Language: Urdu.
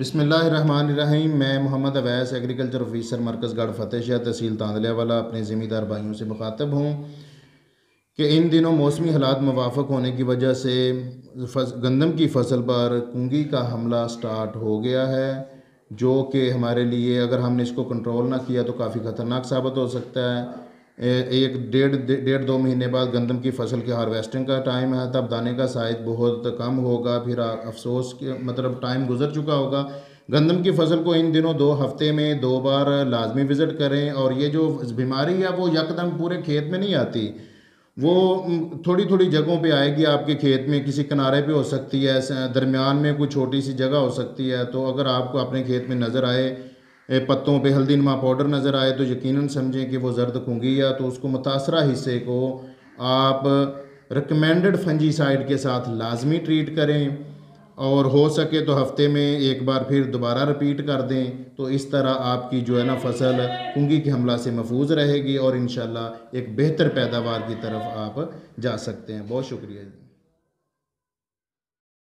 بسم اللہ الرحمن الرحیم میں محمد اویس ایگریکلچر آفیسر مرکز گڑھ فتح شاہ تحصیل تاندلیہ والا اپنے ذمہ دار بھائیوں سے مخاطب ہوں کہ ان دنوں موسمی حالات موافق ہونے کی وجہ سے گندم کی فصل پر کنگی کا حملہ سٹارٹ ہو گیا ہے جو کہ ہمارے لیے اگر ہم نے اس کو کنٹرول نہ کیا تو کافی خطرناک ثابت ہو سکتا ہے ایک ڈیڑھ ڈیڑھ دو مہینے بعد گندم کی فصل کی ہارویسٹنگ کا ٹائم ہے تب دانے کا سائز بہت کم ہوگا پھر افسوس کے مطلب ٹائم گزر چکا ہوگا گندم کی فصل کو ان دنوں دو ہفتے میں دو بار لازمی وزٹ کریں اور یہ جو بیماری ہے وہ یکدم پورے کھیت میں نہیں آتی وہ تھوڑی تھوڑی جگہوں پہ آئے گی آپ کے کھیت میں کسی کنارے پہ ہو سکتی ہے درمیان میں کوئی چھوٹی سی جگہ ہو سکتی ہے تو اگر آپ کو اپنے کھیت میں نظر آئے پتوں پہ ہلدی پاؤڈر نظر آئے تو یقیناً سمجھیں کہ وہ زرد کنگی یا تو اس کو متاثرہ حصے کو آپ ریکمینڈڈ فنجی سائڈ کے ساتھ لازمی ٹریٹ کریں اور ہو سکے تو ہفتے میں ایک بار پھر دوبارہ رپیٹ کر دیں تو اس طرح آپ کی جو ہے نا فصل کنگی کے حملہ سے محفوظ رہے گی اور انشاءاللہ ایک بہتر پیداوار کی طرف آپ جا سکتے ہیں بہت شکریہ جی۔